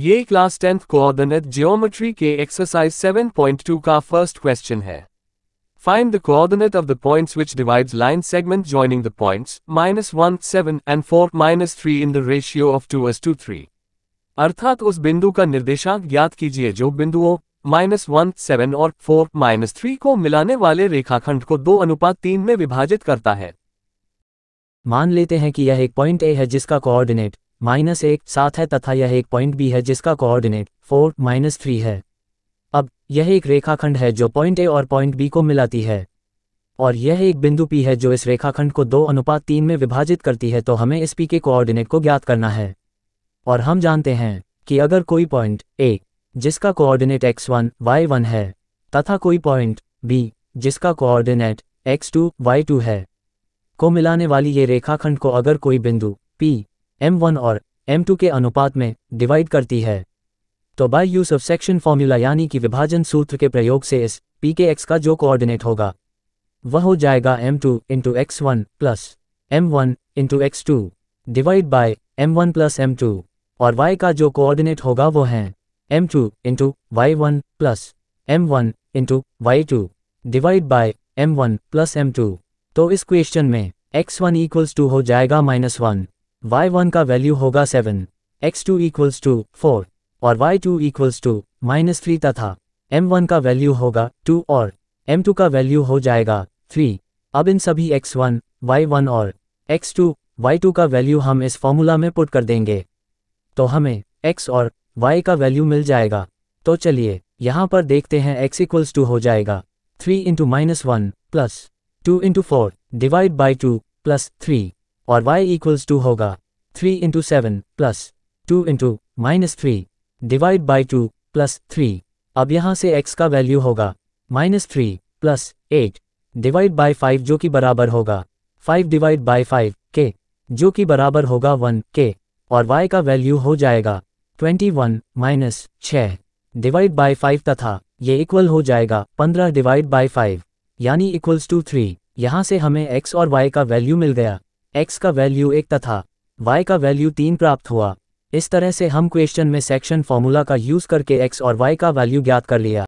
ये class tenth coordinate geometry के exercise 7.2 का फर्स्ट क्वेश्चन है find the coordinate of the points which divides line segment joining the points minus one seven and four minus three in the ratio of two is to three अर्थात उस बिंदु का निर्देशांक ज्ञात कीजिए जो बिंदुओं माइनस वन सेवन और फोर माइनस थ्री को मिलाने वाले रेखाखंड को दो अनुपात तीन में विभाजित करता है मान लेते हैं कि यह एक पॉइंट ए है जिसका कोऑर्डिनेट माइनस एक साथ है तथा यह एक पॉइंट बी है जिसका कोऑर्डिनेट फोर माइनस थ्री है अब यह एक रेखाखंड है जो पॉइंट ए और पॉइंट बी को मिलाती है और यह एक बिंदु पी है जो इस रेखाखंड को दो अनुपात तीन में विभाजित करती है तो हमें इस पी के कोऑर्डिनेट को ज्ञात करना है और हम जानते हैं कि अगर कोई पॉइंट ए जिसका coordinate x one y one है तथा कोई पॉइंट बी जिसका coordinate x two y two है को मिलाने वाली ये रेखाखंड को अगर कोई बिंदु पी एम वन और एम टू के अनुपात में डिवाइड करती है तो by use of section formula यानी कि विभाजन सूत्र के प्रयोग से इस पी के एक्स का जो कोऑर्डिनेट होगा वह हो जाएगा m two into x one plus m one into x two divide by m one plus m two और y का जो कोऑर्डिनेट होगा वो है m two into y one plus m one into y two divide by m one plus m two तो इस question में x one equals to हो जाएगा माइनस वन वाई वन का वैल्यू होगा seven x two equals to four और y two equals to minus three तथा m one का वैल्यू होगा टू और एम टू का वैल्यू हो जाएगा थ्री अब इन सभी एक्स वन वाई वन और एक्स टू वाई टू का वैल्यू हम इस फॉर्मूला में पुट कर देंगे तो हमें एक्स और वाई का वैल्यू मिल जाएगा तो चलिए यहाँ पर देखते हैं एक्स इक्वल्स टू हो जाएगा three into minus one plus two into four divide by two plus three और y इक्वल्स टू होगा three into seven plus two into minus three divide by two plus three अब यहाँ से x का value होगा minus three plus eight divide by five जो कि बराबर होगा फाइव डिवाइड बाई फाइव के जो कि बराबर होगा वन के और y का वैल्यू हो जाएगा ट्वेंटी वन माइनस छ डिवाइड बाई फाइव तथा ये इक्वल हो जाएगा पंद्रह डिवाइड बाई फाइव यानी इक्वल्स टू थ्री यहाँ से हमें x और y का वैल्यू मिल गया एक्स का वैल्यू एक तथा वाई का वैल्यू तीन प्राप्त हुआ इस तरह से हम क्वेश्चन में सेक्शन फॉर्मूला का यूज करके एक्स और वाई का वैल्यू ज्ञात कर लिया